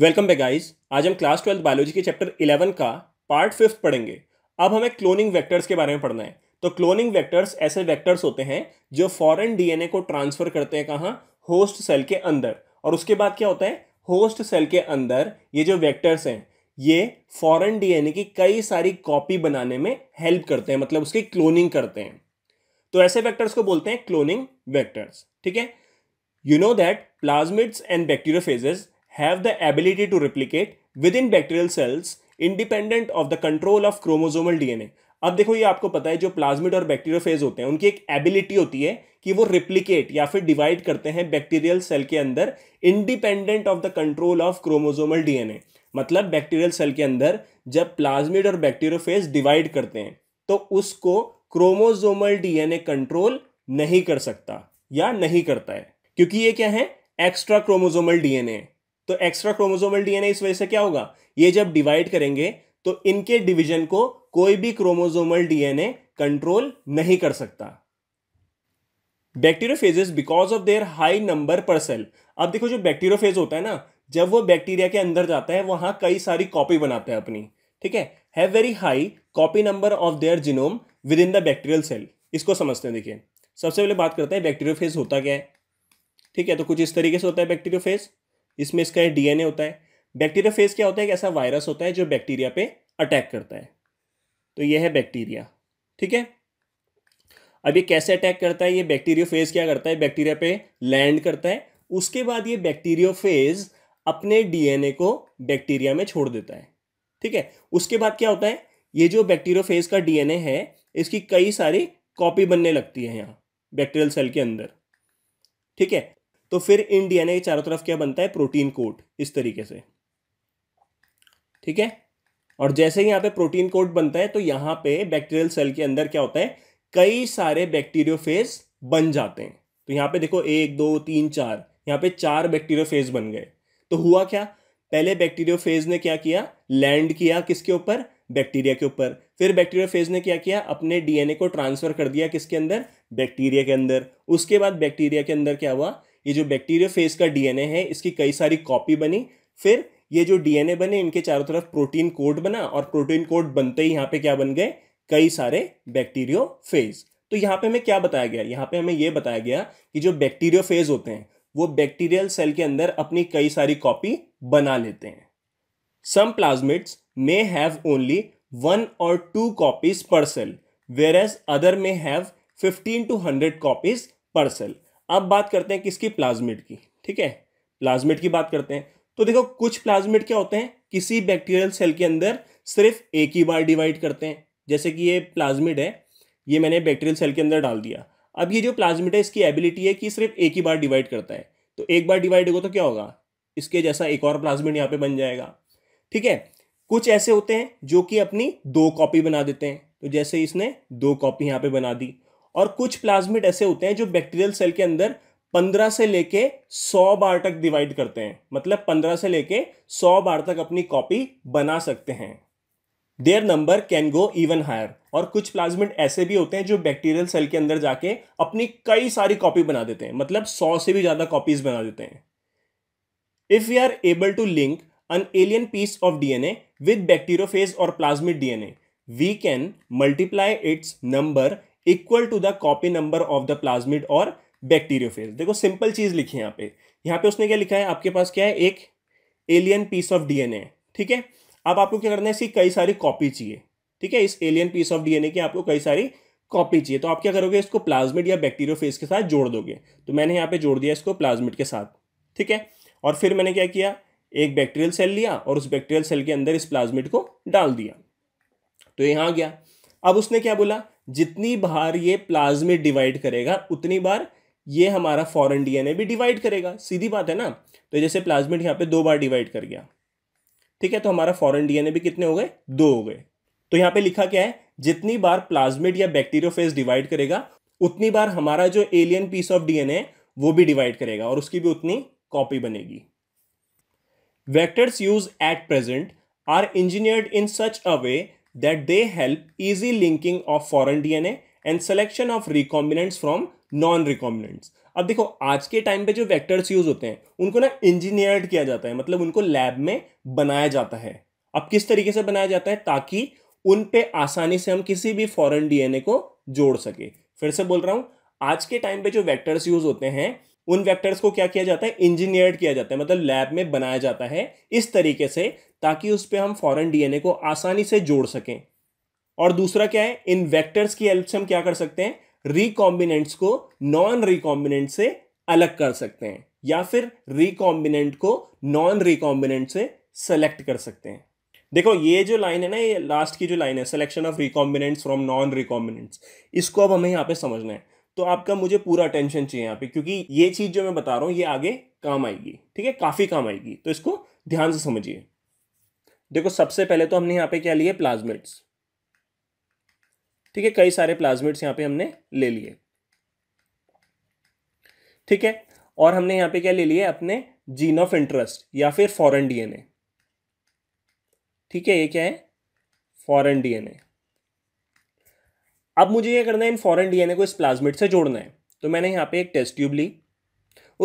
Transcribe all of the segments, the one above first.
Welcome back guys आज हम class twelfth biology के चैप्टर 11 का पार्ट फिफ्थ पढ़ेंगे अब हमें क्लोनिंग वेक्टर्स के बारे में पढ़ना है तो क्लोनिंग वेक्टर्स ऐसे वेक्टर्स होते हैं जो फॉरेन डीएनए को ट्रांसफर करते हैं कहाँ होस्ट सेल के अंदर और उसके बाद क्या होता है होस्ट सेल के अंदर ये जो वैक्टर्स हैं ये फॉरन डी की कई सारी कॉपी बनाने में हेल्प करते हैं मतलब उसकी क्लोनिंग करते हैं तो ऐसे वैक्टर्स को बोलते हैं क्लोनिंग वैक्टर्स ठीक है you know that plasmids and bacterio have the ability to replicate within bacterial cells independent of the control of chromosomal DNA. अब देखो ये आपको पता है जो प्लाज्मिड और बैक्टीरियोफेज होते हैं उनकी एक एबिलिटी होती है कि वो रिप्लिकेट या फिर डिवाइड करते हैं बैक्टीरियल सेल के अंदर independent of the control of chromosomal DNA मतलब बैक्टीरियल सेल के अंदर जब प्लाज्मिड और बैक्टीरियोफेज डिवाइड करते हैं तो उसको क्रोमोजोमल डीएनए कंट्रोल नहीं कर सकता या नहीं करता है क्योंकि ये क्या है एक्स्ट्रा क्रोमोजोमल डीएनए तो एक्स्ट्रा क्रोमोजोमल डीएनए इस वजह से क्या होगा ये जब डिवाइड करेंगे तो इनके डिवीजन को कोई भी क्रोमोजोमल डीएनए कंट्रोल नहीं कर सकता bacteriophages because of their high number per cell अब देखो जो बैक्टीरियोफेज होता है ना जब वो बैक्टीरिया के अंदर जाता है वहां कई सारी कॉपी बनाते हैं अपनी ठीक है have very high copy number of their genome within the bacterial cell इसको समझते हैं देखिए सबसे पहले बात करते हैं बैक्टीरियोफेज होता क्या है ठीक है तो कुछ इस तरीके से होता है बैक्टीरियोफेज इसमें इसका डीएनए होता है बैक्टीरिया फेज क्या होता है एक ऐसा वायरस होता है जो बैक्टीरिया पे अटैक करता है तो यह है बैक्टीरिया ठीक है अब ये कैसे अटैक करता है ये बैक्टीरियो फेज क्या करता है बैक्टीरिया पे लैंड करता है उसके बाद ये बैक्टीरियो फेज अपने डीएनए को बैक्टीरिया में छोड़ देता है ठीक है उसके बाद क्या होता है ये जो बैक्टीरियो फेज का डीएनए है इसकी कई सारी कॉपी बनने लगती है यहाँ बैक्टीरियल सेल के अंदर ठीक है तो फिर इन डीएनए के चारों तरफ क्या बनता है प्रोटीन कोट इस तरीके से ठीक है और जैसे ही यहां पे प्रोटीन कोट बनता है तो यहां पे बैक्टीरियल सेल के अंदर क्या होता है कई सारे फेज बन जाते हैं तो यहां पे देखो एक दो तीन चार यहां पे चार फेज बन गए तो हुआ क्या पहले फेज ने क्या किया लैंड किया किसके ऊपर बैक्टीरिया के ऊपर फिर बैक्टीरियो फेज ने क्या किया अपने डीएनए को ट्रांसफर कर दिया किसके अंदर बैक्टीरिया के अंदर उसके बाद बैक्टीरिया के अंदर क्या हुआ ये जो बैक्टीरियो फेज का डीएनए है इसकी कई सारी कॉपी बनी फिर ये जो डीएनए बने इनके चारों तरफ प्रोटीन कोड बना और प्रोटीन कोड बनते ही यहाँ पे क्या बन गए कई सारे बैक्टीरियो फेज तो यहाँ पे हमें क्या बताया गया यहाँ पे हमें ये बताया गया कि जो बैक्टीरियो फेज होते हैं वो बैक्टीरियल सेल के अंदर अपनी कई सारी कॉपी बना लेते हैं some plasmids may have only one or two copies per cell whereas other may have fifteen to hundred copies per cell अब बात करते हैं किसकी प्लाज्मिड की ठीक है प्लाज्मिड की बात करते हैं तो देखो कुछ प्लाज्मिड क्या होते हैं किसी बैक्टीरियल सेल के अंदर सिर्फ एक ही बार डिवाइड करते हैं जैसे कि ये प्लाज्मिड है ये मैंने बैक्टीरियल सेल के अंदर डाल दिया अब ये जो प्लाज्मिड है इसकी एबिलिटी है कि सिर्फ एक ही बार डिवाइड करता है तो एक बार डिवाइड होगा तो क्या होगा इसके जैसा एक और प्लाज्मिड यहाँ पे बन जाएगा ठीक है कुछ ऐसे होते हैं जो कि अपनी दो कॉपी बना देते हैं तो जैसे इसने दो कॉपी यहाँ पे बना दी और कुछ प्लाज्मिड ऐसे होते हैं जो बैक्टीरियल सेल के अंदर पंद्रह से लेके सौ बार तक डिवाइड करते हैं मतलब पंद्रह से लेके सौ बार तक अपनी कॉपी बना सकते हैं their number can go even higher और कुछ प्लाज्मिड ऐसे भी होते हैं जो बैक्टीरियल सेल के अंदर जाके अपनी कई सारी कॉपी बना देते हैं मतलब सौ से भी ज़्यादा कॉपीज बना देते हैं if you are able to link an alien piece of DNA with bacteriophage or plasmid DNA we can multiply its number equal to the copy number of the plasmid or bacteriophage देखो simple चीज लिखी है यहाँ पे यहाँ पे उसने क्या लिखा है आपके पास क्या है एक एलियन पीस ऑफ डीएनए ठीक है अब आपको क्या करना है इसकी कई सारी कॉपी चाहिए ठीक है इस एलियन पीस ऑफ डीएनए की आपको कई सारी कॉपी चाहिए तो आप क्या करोगे इसको प्लाज्मिड या बैक्टीरियोफेज के साथ जोड़ दोगे तो मैंने यहाँ पे जोड़ दिया इसको प्लाज्मिड के साथ ठीक है और फिर मैंने क्या किया एक बैक्टीरियल सेल लिया और उस बैक्टीरियल सेल के अंदर इस प्लाज्मिड को डाल दिया तो यहाँ आ गया अब उसने क्या बोला जितनी बार ये प्लाज्मिड डिवाइड करेगा उतनी बार ये हमारा फॉरेन डीएनए भी डिवाइड करेगा सीधी बात है ना तो जैसे प्लाज्मिड यहाँ पे दो बार डिवाइड कर गया ठीक है तो हमारा फॉरेन डीएनए भी कितने हो गए दो हो गए तो यहाँ पे लिखा क्या है जितनी बार प्लाज्मिड या बैक्टीरियोफेज डिवाइड करेगा उतनी बार हमारा जो एलियन पीस ऑफ डीएनए वो भी डिवाइड करेगा और उसकी भी उतनी कॉपी बनेगी vectors used at present are engineered in such a way that they help easy linking of foreign DNA and selection of recombinants from non recombinants अब देखो आज के टाइम पे जो वेक्टर्स यूज होते हैं उनको ना इंजीनियर्ड किया जाता है मतलब उनको लैब में बनाया जाता है अब किस तरीके से बनाया जाता है ताकि उन पे आसानी से हम किसी भी फॉरेन डीएनए को जोड़ सके फिर से बोल रहा हूँ आज के टाइम पे जो वेक्टर्स यूज होते हैं उन वेक्टर्स को क्या किया जाता है इंजीनियर्ड किया जाता है मतलब लैब में बनाया जाता है इस तरीके से ताकि उस पर हम फॉरन डी को आसानी से जोड़ सकें और दूसरा क्या है इन वैक्टर्स की हेल्प से हम क्या कर सकते हैं रिकॉम्बिनेंट्स को नॉन रिकॉम्बिनेंट से अलग कर सकते हैं या फिर रिकॉम्बिनेंट को नॉन रिकॉम्बिनेंट से सेलेक्ट कर सकते हैं देखो ये जो लाइन है ना ये लास्ट की जो लाइन है selection of recombinants from non recombinants इसको अब हमें यहाँ पे समझना है तो आपका मुझे पूरा अटेंशन चाहिए यहाँ पे क्योंकि ये चीज़ जो मैं बता रहा हूँ ये आगे काम आएगी ठीक है काफ़ी काम आएगी तो इसको ध्यान से समझिए देखो सबसे पहले तो हमने यहाँ पे क्या लिए प्लाज्मिट्स ठीक है कई सारे प्लाज्मिट्स यहाँ पे हमने ले लिए ठीक है और हमने यहाँ पे क्या ले लिए अपने जीन ऑफ इंटरेस्ट या फिर फॉरन डीएनए ठीक है ये क्या है फॉरन डीएनए अब मुझे ये करना है इन फॉरन डीएनए को इस प्लाज्मिड से जोड़ना है तो मैंने यहाँ पे एक टेस्ट ट्यूब ली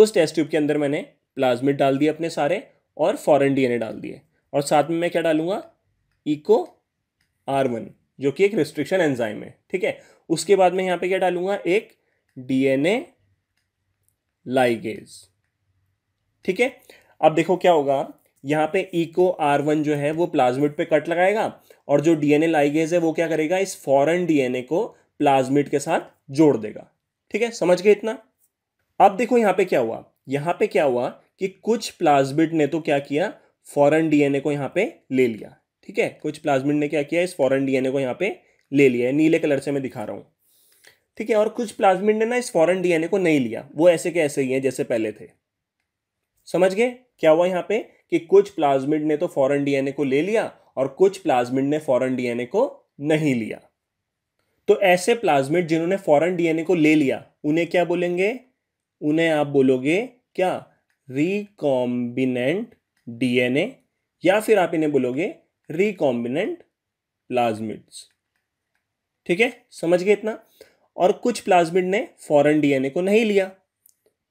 उस टेस्ट ट्यूब के अंदर मैंने प्लाज्मिड डाल दिए अपने सारे और फॉरन डीएनए डाल दिए और साथ में मैं क्या डालूंगा इको आर वन जो कि एक रिस्ट्रिक्शन एंजाइम है ठीक है उसके बाद में यहाँ पे क्या डालूंगा एक डीएनए लाइगेज ठीक है अब देखो क्या होगा यहाँ पे इको आर वन जो है वो प्लाज्मिड पे कट लगाएगा और जो डीएनए लाइगेज है वो क्या करेगा इस फॉरेन डीएनए को प्लाज्मिड के साथ जोड़ देगा ठीक है समझ गए इतना अब देखो यहाँ पे क्या हुआ यहाँ पे क्या हुआ कि कुछ प्लाज्मिड ने तो क्या किया फॉरेन डीएनए को यहाँ पे ले लिया ठीक है कुछ प्लाज्मिड ने क्या किया इस फॉरन डीएनए को यहाँ पे ले लिया है नीले कलर से मैं दिखा रहा हूँ ठीक है और कुछ प्लाज्मिड ने ना इस फॉरन डीएनए को नहीं लिया वो ऐसे के ऐसे ही हैं जैसे पहले थे समझ गए क्या हुआ यहाँ पे कि कुछ प्लाज्मिड ने तो फॉरन डीएनए को ले लिया और कुछ प्लाज्मिड ने फॉरन डीएनए को नहीं लिया तो ऐसे प्लाज्मिड जिन्होंने फॉरन डीएनए को ले लिया उन्हें क्या बोलेंगे उन्हें आप बोलोगे क्या रिकॉम्बिनेंट डीएनए या फिर आप इन्हें बोलोगे रिकॉम्बिनेंट प्लाज्मिड्स ठीक है समझ गए इतना और कुछ प्लाज्मिड ने फॉरन डीएनए को नहीं लिया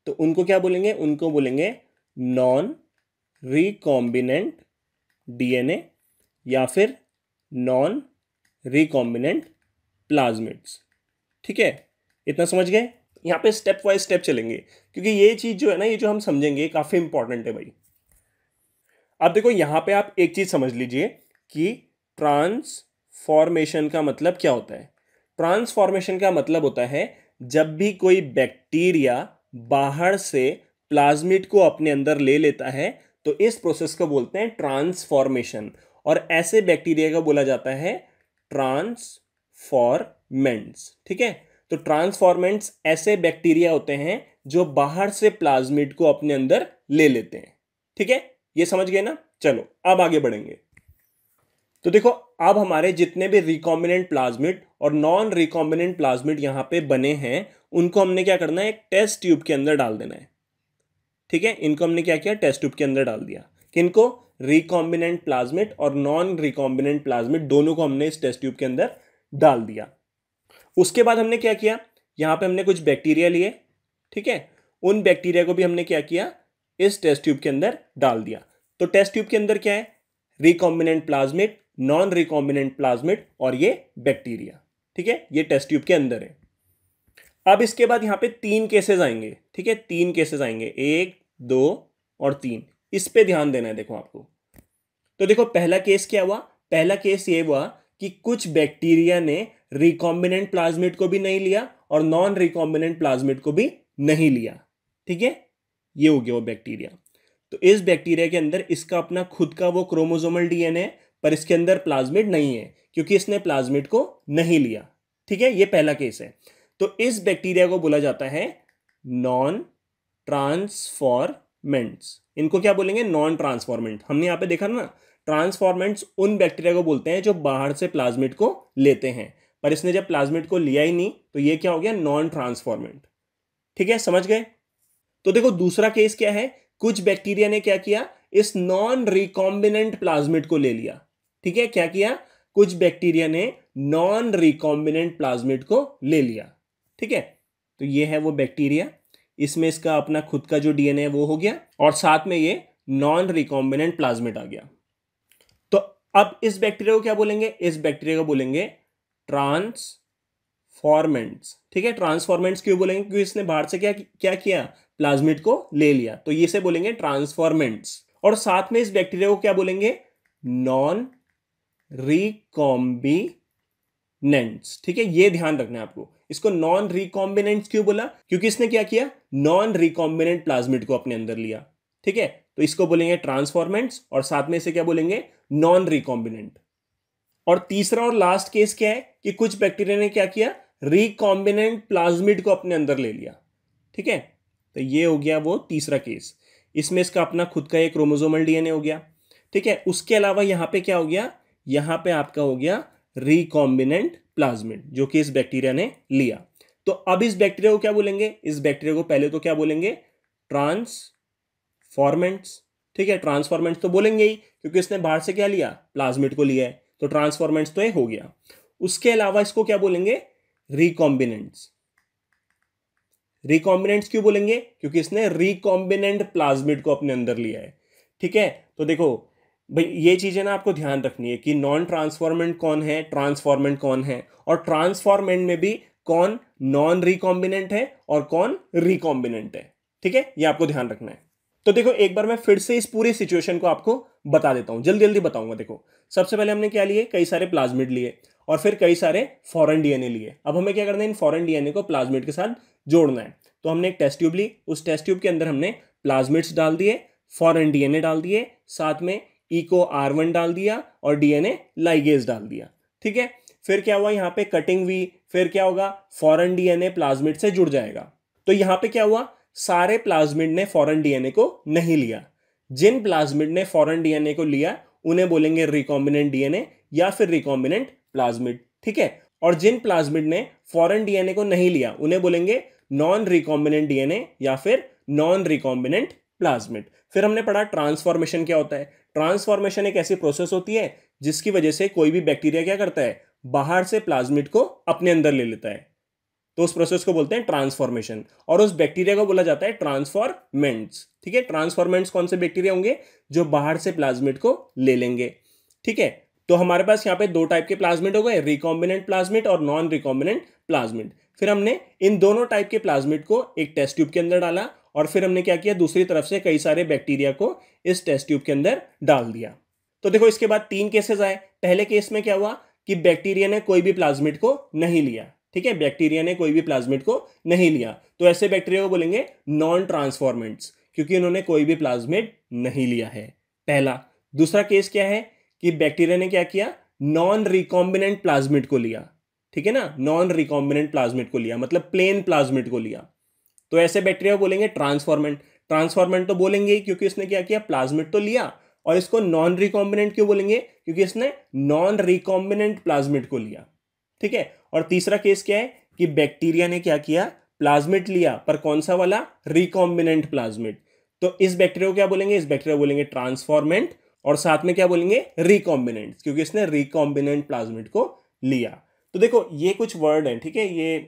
तो उनको क्या बोलेंगे उनको बोलेंगे नॉन रिकॉम्बिनेंट डीएनए या फिर नॉन रिकॉम्बिनेंट प्लाज्मिड्स ठीक है इतना समझ गए यहाँ पे स्टेप बाय स्टेप चलेंगे क्योंकि ये चीज़ जो है ना ये जो हम समझेंगे काफ़ी इंपॉर्टेंट है भाई अब देखो यहाँ पे आप एक चीज़ समझ लीजिए कि ट्रांसफॉर्मेशन का मतलब क्या होता है ट्रांसफॉर्मेशन का मतलब होता है जब भी कोई बैक्टीरिया बाहर से प्लाज्मिड को अपने अंदर ले लेता है तो इस प्रोसेस को बोलते हैं ट्रांसफॉर्मेशन और ऐसे बैक्टीरिया का बोला जाता है ट्रांसफॉर्मेंट्स ठीक है तो ट्रांसफॉर्मेंट्स ऐसे बैक्टीरिया होते हैं जो बाहर से प्लाज्मिड को अपने अंदर ले लेते हैं ठीक है ये समझ गए ना चलो अब आगे बढ़ेंगे तो देखो अब हमारे जितने भी रिकॉम्बिनेंट प्लाज्मिड और नॉन रिकॉम्बिनेंट प्लाज्मिड यहां पे बने हैं उनको हमने क्या करना है एक टेस्ट ट्यूब के अंदर डाल देना है ठीक है इनको हमने क्या किया टेस्ट ट्यूब के अंदर डाल दिया किनको रिकॉम्बिनेंट प्लाज्मेट और नॉन रिकॉम्बिनेंट प्लाज्मिट दोनों को हमने इस टेस्ट ट्यूब के अंदर डाल दिया उसके बाद हमने क्या किया यहाँ पे हमने कुछ बैक्टीरिया लिए ठीक है उन बैक्टीरिया को भी हमने क्या किया इस टेस्ट ट्यूब के अंदर डाल दिया तो टेस्ट ट्यूब के अंदर क्या है recombinant plasmid non recombinant plasmid और ये बैक्टीरिया ठीक है ये टेस्ट ट्यूब के अंदर है अब इसके बाद यहाँ पे तीन केसेस आएंगे ठीक है तीन केसेस आएंगे एक दो और तीन इस पे ध्यान देना है देखो आपको तो देखो पहला केस क्या हुआ पहला केस ये हुआ कि कुछ बैक्टीरिया ने रिकॉम्बिनेंट प्लाज्मिट को भी नहीं लिया और नॉन रिकॉम्बिनेंट प्लाज्मिट को भी नहीं लिया ठीक है ये हो गया वो बैक्टीरिया तो इस बैक्टीरिया के अंदर इसका अपना खुद का वो क्रोमोजोमल डीएनए है पर इसके अंदर प्लाज्मिट नहीं है क्योंकि इसने प्लाज्मिट को नहीं लिया ठीक है ये पहला केस है तो इस बैक्टीरिया को बोला जाता है नॉन ट्रांसफॉर्मेंट्स इनको क्या बोलेंगे नॉन ट्रांसफॉर्मेंट हमने यहाँ पे देखा ना ट्रांसफॉर्मेंट्स उन बैक्टीरिया को बोलते हैं जो बाहर से प्लाज्मिट को लेते हैं पर इसने जब प्लाज्मिट को लिया ही नहीं तो ये क्या हो गया नॉन ट्रांसफॉर्मेंट ठीक है समझ गए तो देखो दूसरा केस क्या है कुछ बैक्टीरिया ने क्या किया इस नॉन रिकॉम्बिनेंट प्लाज्मिट को ले लिया ठीक है क्या किया कुछ बैक्टीरिया ने नॉन रिकॉम्बिनेंट प्लाज्मिट को ले लिया ठीक है तो ये है वो बैक्टीरिया इसमें इसका अपना खुद का जो डीएनए है वो हो गया और साथ में ये नॉन रिकॉम्बिनेंट प्लाज्मिट आ गया तो अब इस बैक्टीरिया को क्या बोलेंगे इस बैक्टीरिया को बोलेंगे ट्रांसफॉर्मेंट्स ठीक है ट्रांसफॉर्मेंट्स क्यों बोलेंगे क्योंकि इसने बाहर से क्या क्या किया प्लाज्मिट को ले लिया तो ये से बोलेंगे ट्रांसफॉर्मेंट्स और साथ में इस बैक्टीरिया को क्या बोलेंगे नॉन रिकॉम्बिनेंट्स ठीक है ये ध्यान रखना है आपको इसको नॉन रिकॉम्बिनेंट क्यों बोला क्योंकि इसने क्या किया नॉन रिकॉम्बिनेंट प्लाज्मिड को अपने अंदर लिया ठीक है तो इसको बोलेंगे ट्रांसफॉर्मेंट्स और साथ में इसे क्या बोलेंगे नॉन रिकॉम्बिनेंट और तीसरा और लास्ट केस क्या है कि कुछ बैक्टीरिया ने क्या किया रिकॉम्बिनेंट प्लाज्मिड को अपने अंदर ले लिया ठीक है तो ये हो गया वो तीसरा केस इसमें इसका अपना खुद का एक क्रोमोजोमल डीएनए हो गया ठीक है उसके अलावा यहां पे क्या हो गया यहां पे आपका हो गया रिकॉम्बिनेंट प्लाज्मिड जो कि इस बैक्टीरिया ने लिया तो अब इस बैक्टीरिया को क्या बोलेंगे इस बैक्टीरिया को पहले तो क्या बोलेंगे ट्रांसफॉर्मेंट्स ठीक है ट्रांसफॉर्मेंट्स तो बोलेंगे ही क्योंकि इसने बाहर से क्या लिया प्लाज्मिड को लिया है तो ट्रांसफॉर्मेंट्स तो ये हो गया उसके अलावा इसको क्या बोलेंगे रिकॉम्बिनेंट्स रिकॉम्बिनेंट्स क्यों बोलेंगे क्योंकि इसने रिकॉम्बिनेंट प्लाज्मिड को अपने अंदर लिया है ठीक है तो देखो भाई ये चीज़ें ना आपको ध्यान रखनी है कि नॉन ट्रांसफॉर्मेंट कौन है ट्रांसफॉर्मेंट कौन है और ट्रांसफॉर्मेंट में भी कौन नॉन रिकॉम्बिनेंट है और कौन रिकॉम्बिनेंट है ठीक है ये आपको ध्यान रखना है तो देखो एक बार मैं फिर से इस पूरी सिचुएशन को आपको बता देता हूँ जल्दी जल्दी बताऊंगा देखो सबसे पहले हमने क्या लिए कई सारे प्लाज्मिड लिए और फिर कई सारे फॉरन डी लिए अब हमें क्या करना है इन फॉरन डी को प्लाज्मिड के साथ जोड़ना है तो हमने एक टेस्ट ट्यूब ली उस टेस्ट ट्यूब के अंदर हमने प्लाज्मिड्स डाल दिए फॉरन डी डाल दिए साथ में ई को आर वन डाल दिया और डीएनए लाइगेज डाल दिया ठीक है फिर क्या हुआ यहां पे कटिंग हुई फिर क्या होगा फॉरन डीएनए प्लाज्मिड से जुड़ जाएगा तो यहां पे क्या हुआ सारे प्लाज्मिड ने फॉरन डीएनए को नहीं लिया जिन प्लाज्मिड ने फॉरन डीएनए को लिया उन्हें बोलेंगे रिकॉम्बिनेंट डीएनए या फिर रिकॉम्बिनेंट प्लाज्मिड ठीक है और जिन प्लाज्मिड ने फॉरन डीएनए को नहीं लिया उन्हें बोलेंगे नॉन रिकॉम्बिनेंट डीएनए या फिर नॉन रिकॉम्बिनेंट प्लाज्मिड फिर हमने पढ़ा ट्रांसफॉर्मेशन क्या होता है ट्रांसफॉर्मेशन एक ऐसी प्रोसेस होती है जिसकी वजह से कोई भी बैक्टीरिया क्या करता है बाहर से प्लाज्मिड को अपने अंदर ले लेता है तो उस प्रोसेस को बोलते हैं ट्रांसफॉर्मेशन और उस बैक्टीरिया को बोला जाता है ट्रांसफॉर्मेंट्स ठीक है ट्रांसफॉर्मेंट्स कौन से बैक्टीरिया होंगे जो बाहर से प्लाज्मिड को ले लेंगे ठीक है तो हमारे पास यहाँ पे दो टाइप के प्लाज्मिड हो गए रिकॉम्बिनेंट प्लाज्मिड और नॉन रिकॉम्बिनेंट प्लाज्मिड फिर हमने इन दोनों टाइप के प्लाज्मिड को एक टेस्ट ट्यूब के अंदर डाला और फिर हमने क्या किया दूसरी तरफ से कई सारे बैक्टीरिया को इस टेस्ट ट्यूब के अंदर डाल दिया तो देखो इसके बाद तीन केसेस आए पहले केस में क्या हुआ कि बैक्टीरिया ने कोई भी प्लाज्मिड को नहीं लिया ठीक है बैक्टीरिया ने कोई भी प्लाज्मिड को नहीं लिया तो ऐसे बैक्टीरिया को बोलेंगे नॉन ट्रांसफॉर्मेंट्स क्योंकि उन्होंने कोई भी प्लाज्मिड नहीं लिया है पहला दूसरा केस क्या है कि बैक्टीरिया ने क्या किया नॉन रिकॉम्बिनेंट प्लाज्मिड को लिया ठीक है ना नॉन रिकॉम्बिनेंट प्लाज्मिड को लिया मतलब प्लेन प्लाज्मिड को लिया तो ऐसे बैक्टीरिया बोलेंगे ट्रांसफॉर्मेंट ट्रांसफॉर्मेंट तो बोलेंगे ही क्योंकि इसने क्या किया प्लाज्मिट तो लिया और इसको नॉन रिकॉम्बिनेंट क्यों बोलेंगे क्योंकि इसने नॉन रिकॉम्बिनेंट प्लाज्मिट को लिया ठीक है और तीसरा केस क्या है कि बैक्टीरिया ने क्या किया प्लाज्मिट लिया पर कौन सा वाला रिकॉम्बिनेंट प्लाज्मिट तो इस बैक्टीरिया को क्या बोलेंगे इस बैक्टीरिया बोलेंगे ट्रांसफॉर्मेंट और साथ में क्या बोलेंगे रिकॉम्बिनेंट क्योंकि इसने रिकॉम्बिनेंट प्लाज्मिट को लिया तो देखो ये कुछ वर्ड हैं ठीक है ये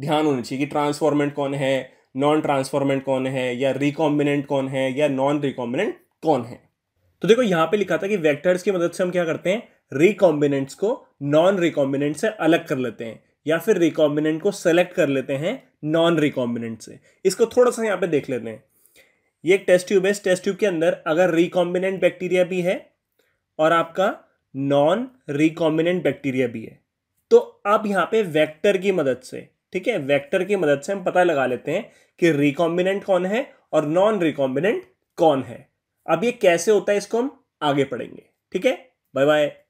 ध्यान होना चाहिए कि ट्रांसफॉर्मेंट कौन है नॉन ट्रांसफॉर्मेंट कौन है या रिकॉम्बिनेंट कौन है या नॉन रिकॉम्बिनेंट कौन है तो देखो यहां पे लिखा था कि वेक्टर्स की मदद से हम क्या करते हैं रिकॉम्बिनेंट्स को नॉन रिकॉम्बिनेंट से अलग कर लेते हैं या फिर रिकॉम्बिनेंट को सेलेक्ट कर लेते हैं नॉन रिकॉम्बिनेंट से इसको थोड़ा सा यहां पे देख लेते हैं ये एक टेस्ट ट्यूब है इस टेस्ट ट्यूब के अंदर अगर रिकॉम्बिनेंट बैक्टीरिया भी है और आपका नॉन रिकॉम्बिनेंट बैक्टीरिया भी है तो अब यहाँ पे वेक्टर की मदद से ठीक है वेक्टर की मदद से हम पता लगा लेते हैं कि रिकॉम्बिनेंट कौन है और नॉन रिकॉम्बिनेंट कौन है अब ये कैसे होता है इसको हम आगे पढ़ेंगे ठीक है बाय बाय